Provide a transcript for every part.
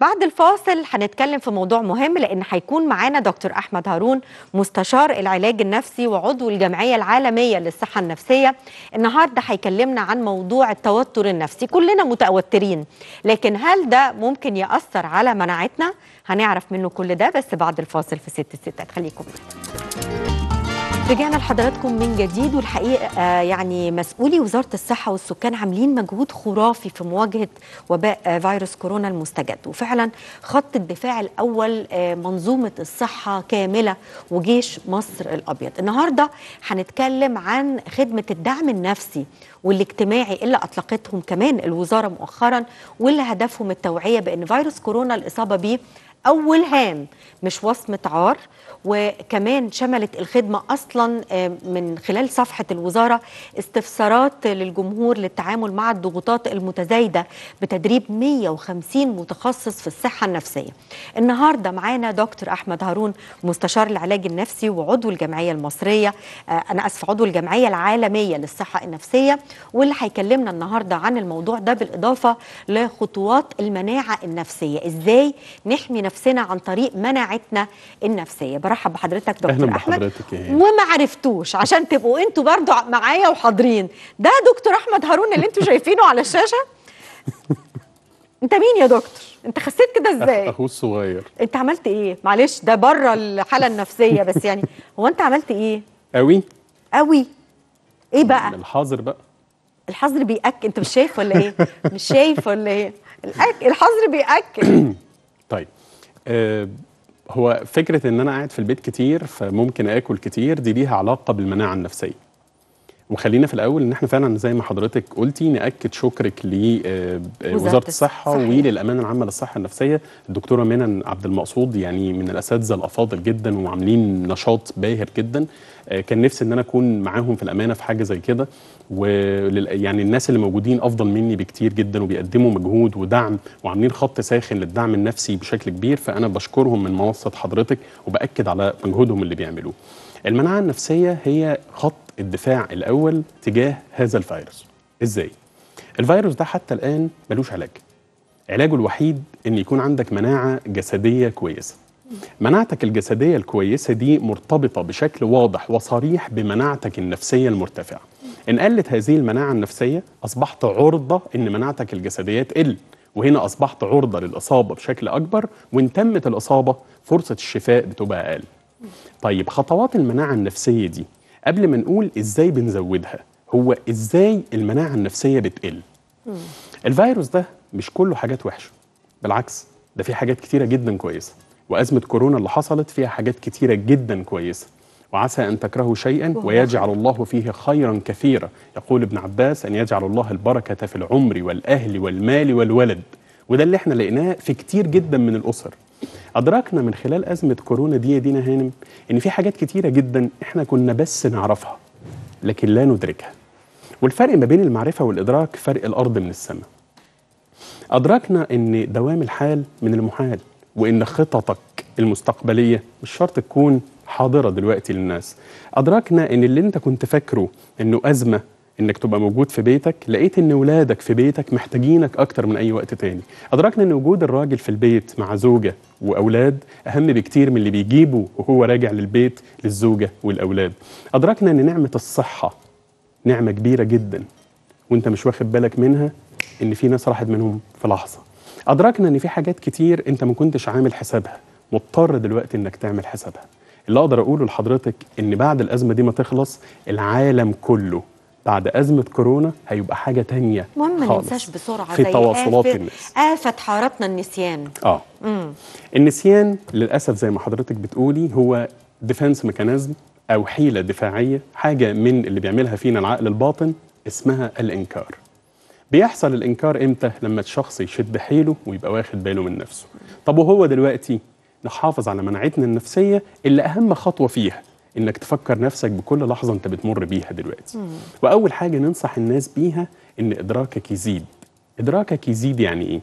بعد الفاصل هنتكلم في موضوع مهم لان هيكون معانا دكتور احمد هارون مستشار العلاج النفسي وعضو الجمعيه العالميه للصحه النفسيه النهارده هيكلمنا عن موضوع التوتر النفسي كلنا متوترين لكن هل ده ممكن ياثر على مناعتنا هنعرف منه كل ده بس بعد الفاصل في ست الستات خليكم معانا رجعنا لحضراتكم من جديد والحقيقه آه، يعني مسؤولي وزاره الصحه والسكان عاملين مجهود خرافي في مواجهه وباء آه، فيروس كورونا المستجد وفعلا خط الدفاع الاول آه، منظومه الصحه كامله وجيش مصر الابيض النهارده هنتكلم عن خدمه الدعم النفسي والاجتماعي اللي اطلقتهم كمان الوزاره مؤخرا واللي هدفهم التوعيه بان فيروس كورونا الاصابه بيه اول هام مش وصمه عار وكمان شملت الخدمه اصلا آه، من خلال صفحه الوزاره استفسارات للجمهور للتعامل مع الضغوطات المتزايده بتدريب 150 متخصص في الصحه النفسيه. النهارده معانا دكتور احمد هارون مستشار العلاج النفسي وعضو الجمعيه المصريه آه، انا اسف عضو الجمعيه العالميه للصحه النفسيه واللي هيكلمنا النهارده عن الموضوع ده بالاضافه لخطوات المناعه النفسيه ازاي نحمي نفسنا نفسنا عن طريق مناعتنا النفسيه برحب بحضرتك دكتور احمد بحضرتك وما عرفتوش عشان تبقوا انتوا برضو معايا وحاضرين ده دكتور احمد هارون اللي انتوا شايفينه على الشاشه انت مين يا دكتور انت خسيت كده ازاي اخوه الصغير انت عملت ايه معلش ده بره الحاله النفسيه بس يعني هو انت عملت ايه قوي قوي ايه بقى الحاضر بقى الحظر بيأكد انت مش شايف ولا ايه مش شايف ولا ايه الحظر بيأكد طيب هو فكره ان انا قاعد في البيت كتير فممكن اكل كتير دي ليها علاقه بالمناعه النفسيه وخلينا في الاول ان احنا فعلا زي ما حضرتك قلتي ناكد شكرك لوزاره آه، آه، الصحه وللامانه العامه للصحه النفسيه الدكتوره منن عبد المقصود يعني من الاساتذه الافاضل جدا وعاملين نشاط باهر جدا آه، كان نفسي ان انا اكون معاهم في الامانه في حاجه زي كده ولل... يعني الناس اللي موجودين افضل مني بكتير جدا وبيقدموا مجهود ودعم وعاملين خط ساخن للدعم النفسي بشكل كبير فانا بشكرهم من منصه حضرتك وباكد على مجهودهم اللي بيعملوه المناعة النفسية هي خط الدفاع الأول تجاه هذا الفيروس إزاي؟ الفيروس ده حتى الآن ملوش علاج علاجه الوحيد ان يكون عندك مناعه جسديه كويسه مناعتك الجسديه الكويسه دي مرتبطه بشكل واضح وصريح بمناعتك النفسيه المرتفعه ان قلت هذه المناعه النفسيه اصبحت عرضه ان مناعتك الجسديه تقل وهنا اصبحت عرضه للاصابه بشكل اكبر وان تمت الاصابه فرصه الشفاء بتبقى اقل طيب خطوات المناعه النفسيه دي قبل ما نقول ازاي بنزودها هو ازاي المناعه النفسيه بتقل الفيروس ده مش كله حاجات وحشه بالعكس ده فيه حاجات كتيره جدا كويسه وازمه كورونا اللي حصلت فيها حاجات كتيره جدا كويسه وعسى ان تكرهوا شيئا ويجعل الله فيه خيرا كثيرا يقول ابن عباس ان يجعل الله البركه في العمر والاهل والمال والولد وده اللي احنا لقيناه في كتير جدا من الاسر أدركنا من خلال أزمة كورونا دي يا دينا هانم إن في حاجات كتيرة جدا إحنا كنا بس نعرفها لكن لا ندركها والفرق ما بين المعرفة والإدراك فرق الأرض من السماء أدركنا إن دوام الحال من المحال وإن خططك المستقبلية مش شرط تكون حاضرة دلوقتي للناس أدركنا إن اللي أنت كنت فاكره إنه أزمة انك تبقى موجود في بيتك لقيت ان ولادك في بيتك محتاجينك اكتر من اي وقت تاني ادركنا ان وجود الراجل في البيت مع زوجه واولاد اهم بكتير من اللي بيجيبه وهو راجع للبيت للزوجه والاولاد ادركنا ان نعمه الصحه نعمه كبيره جدا وانت مش واخد بالك منها ان في ناس راحت منهم في لحظه ادركنا ان في حاجات كتير انت ما كنتش عامل حسابها مضطر دلوقتي انك تعمل حسابها اللي اقدر اقوله لحضرتك ان بعد الازمه دي ما تخلص العالم كله بعد أزمة كورونا هيبقى حاجة تانية المهم ما ننساش بسرعة في تواصلات الناس آفة حارتنا النسيان آه مم. النسيان للأسف زي ما حضرتك بتقولي هو ديفنس ميكانيزم أو حيلة دفاعية حاجة من اللي بيعملها فينا العقل الباطن اسمها الإنكار بيحصل الإنكار إمتى؟ لما الشخص يشد حيله ويبقى واخد باله من نفسه طب وهو دلوقتي نحافظ على مناعتنا النفسية اللي أهم خطوة فيها انك تفكر نفسك بكل لحظه انت بتمر بيها دلوقتي مم. واول حاجه ننصح الناس بيها ان ادراكك يزيد ادراكك يزيد يعني ايه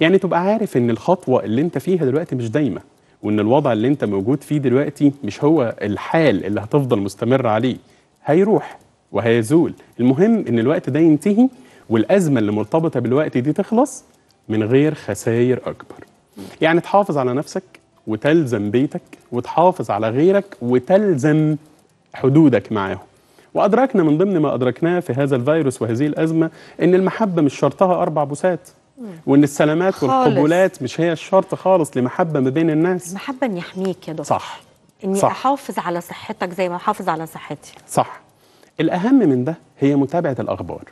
يعني تبقى عارف ان الخطوه اللي انت فيها دلوقتي مش دايمه وان الوضع اللي انت موجود فيه دلوقتي مش هو الحال اللي هتفضل مستمر عليه هيروح وهيزول المهم ان الوقت ده ينتهي والازمه اللي مرتبطه بالوقت دي تخلص من غير خسائر اكبر يعني تحافظ على نفسك وتلزم بيتك وتحافظ على غيرك وتلزم حدودك معاهم وأدركنا من ضمن ما أدركناه في هذا الفيروس وهذه الأزمة أن المحبة مش شرطها أربع بوسات وان السلامات والقبولات مش هي الشرط خالص لمحبه ما بين الناس المحبه ان يحميك يا دكتور صح اني صح. احافظ على صحتك زي ما احافظ على صحتي صح الاهم من ده هي متابعه الاخبار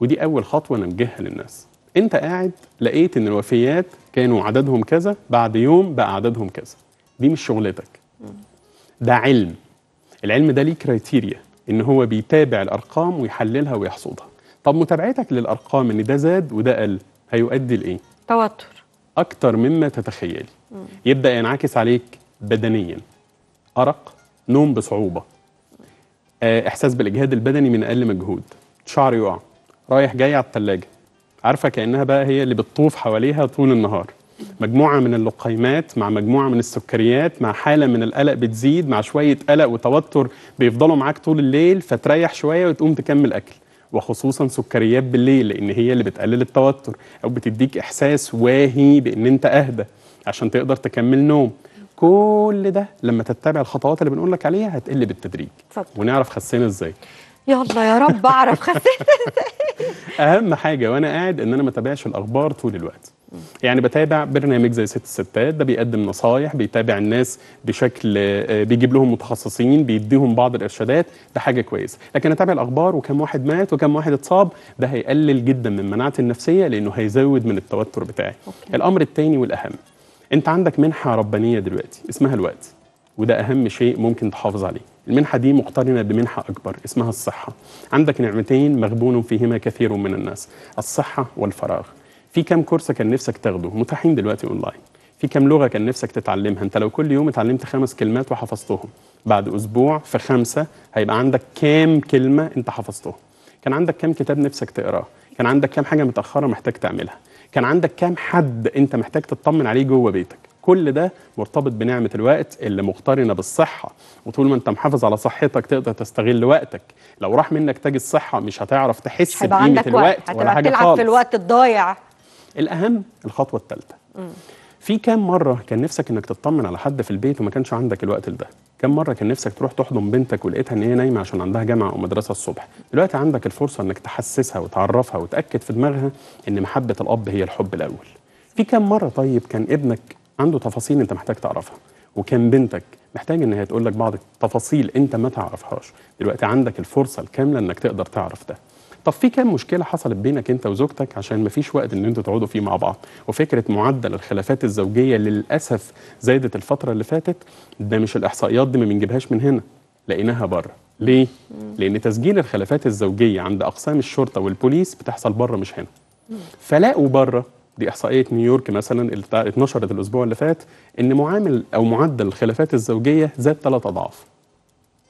ودي اول خطوه نوجهها للناس انت قاعد لقيت ان الوفيات كانوا عددهم كذا بعد يوم بقى عددهم كذا دي مش شغلتك ده علم العلم ده ليه كرايتيريا ان هو بيتابع الارقام ويحللها ويحصدها طب متابعتك للارقام ان ده زاد وده قل هيؤدي لايه توتر اكتر مما تتخيلي يبدا ينعكس عليك بدنيا ارق نوم بصعوبه آه، احساس بالاجهاد البدني من اقل مجهود شعر يقع رايح جاي على الثلاجه عارفه كانها بقى هي اللي بتطوف حواليها طول النهار مجموعه من اللقيمات مع مجموعه من السكريات مع حاله من القلق بتزيد مع شويه قلق وتوتر بيفضلوا معاك طول الليل فتريح شويه وتقوم تكمل اكل وخصوصا سكريات بالليل لان هي اللي بتقلل التوتر او بتديك احساس واهي بان انت اهدى عشان تقدر تكمل نوم كل ده لما تتبع الخطوات اللي بنقول لك عليها هتقل بالتدريج ونعرف خسينا ازاي يلا يا رب اعرف خسيت اهم حاجه وانا قاعد ان انا ما اتابعش الاخبار طول الوقت يعني بتابع برنامج زي ست الستات ده بيقدم نصايح بيتابع الناس بشكل آه، بيجيب لهم متخصصين بيديهم بعض الارشادات ده حاجه كويسه لكن اتابع الاخبار وكم واحد مات وكم واحد اتصاب ده هيقلل جدا من مناعتي النفسيه لانه هيزود من التوتر بتاعي أوكي. الامر الثاني والاهم انت عندك منحه ربانيه دلوقتي اسمها الوقت وده أهم شيء ممكن تحافظ عليه المنحة دي مقترنة بمنحة أكبر اسمها الصحة عندك نعمتين مغبون فيهما كثير من الناس الصحة والفراغ في كام كورس كان نفسك تاخده متاحين دلوقتي اونلاين في كام لغه كان نفسك تتعلمها انت لو كل يوم اتعلمت خمس كلمات وحفظتهم بعد اسبوع في خمسه هيبقى عندك كام كلمه انت حفظتهم كان عندك كام كتاب نفسك تقراه كان عندك كام حاجه متاخره محتاج تعملها كان عندك كام حد انت محتاج تطمن عليه جوه بيتك كل ده مرتبط بنعمه الوقت اللي مقترنه بالصحه وطول ما انت محافظ على صحتك تقدر تستغل وقتك لو راح منك تاج الصحه مش هتعرف تحس بقيمه الوقت ولا حاجه خالص في الوقت الضايع الاهم الخطوه الثالثه في كام مره كان نفسك انك تطمن على حد في البيت وما كانش عندك الوقت لده كم مره كان نفسك تروح تحضن بنتك ولقيتها ان هي نايمه عشان عندها جامعه او مدرسه الصبح دلوقتي عندك الفرصه انك تحسسها وتعرفها وتاكد في دماغها ان محبه الاب هي الحب الاول في كم مره طيب كان ابنك عنده تفاصيل انت محتاج تعرفها وكان بنتك محتاج ان هي تقول لك بعض التفاصيل انت ما تعرفهاش دلوقتي عندك الفرصه الكامله انك تقدر تعرف ده طب في كام مشكله حصلت بينك انت وزوجتك عشان مفيش وقت ان انتوا تقعدوا فيه مع بعض وفكره معدل الخلافات الزوجيه للاسف زادت الفتره اللي فاتت ده مش الاحصائيات دي ما بنجيبهاش من هنا لقيناها بره ليه لان تسجيل الخلافات الزوجيه عند اقسام الشرطه والبوليس بتحصل بره مش هنا فلاقوا بره دي احصائيه نيويورك مثلا اللي اتنشرت الاسبوع اللي فات ان معامل او معدل الخلافات الزوجيه زاد ثلاث اضعاف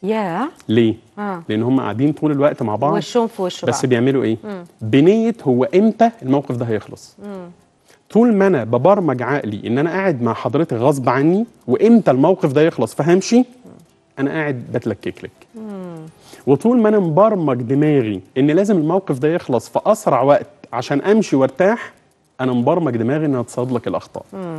ياه ليه؟ آه. لان هم قاعدين طول الوقت مع بعض وشهم في وش بس بقى. بيعملوا ايه؟ مم. بنيه هو امتى الموقف ده هيخلص مم. طول ما انا ببرمج عقلي ان انا قاعد مع حضرتك غصب عني وامتى الموقف ده يخلص فهمشي انا قاعد بتلكك لك وطول ما انا مبرمج دماغي ان لازم الموقف ده يخلص في اسرع وقت عشان امشي وارتاح انا مبرمج دماغي ان اتصيد لك الاخطاء مم.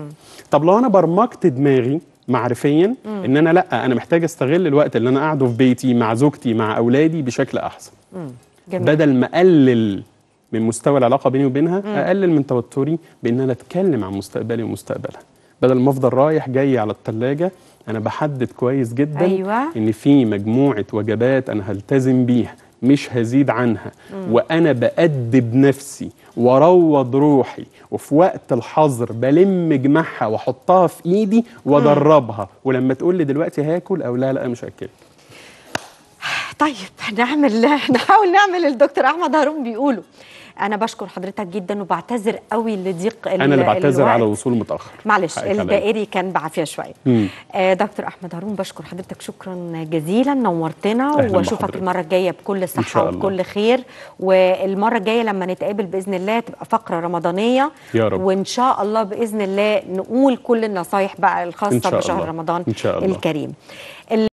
طب لو انا برمجت دماغي معرفيا مم. ان انا لا انا محتاج استغل الوقت اللي انا قاعده في بيتي مع زوجتي مع اولادي بشكل احسن مم. جميل. بدل ما اقلل من مستوى العلاقه بيني وبينها مم. اقلل من توتري بان انا اتكلم عن مستقبلي ومستقبلها بدل ما افضل رايح جاي على الثلاجه انا بحدد كويس جدا أيوة. ان في مجموعه وجبات انا هلتزم بيها مش هزيد عنها مم. وانا بأدب نفسي واروض روحي وفي وقت الحظر بلم جمعها واحطها في ايدي وادربها ولما تقول لي دلوقتي هاكل او لا لا مش هاكل طيب نعمل نحاول نعمل الدكتور احمد هارون بيقوله انا بشكر حضرتك جدا وبعتذر قوي لضيق انا اللي بعتذر على وصول متاخر معلش آه، الدائري كان بعافيه شويه آه دكتور احمد هارون بشكر حضرتك شكرا جزيلا نورتنا واشوفك المره الجايه بكل صحه وبكل خير والمره الجايه لما نتقابل باذن الله تبقى فقره رمضانيه يا رب وان شاء الله باذن الله نقول كل النصايح بقى الخاصه بشهر رمضان إن شاء الله. الكريم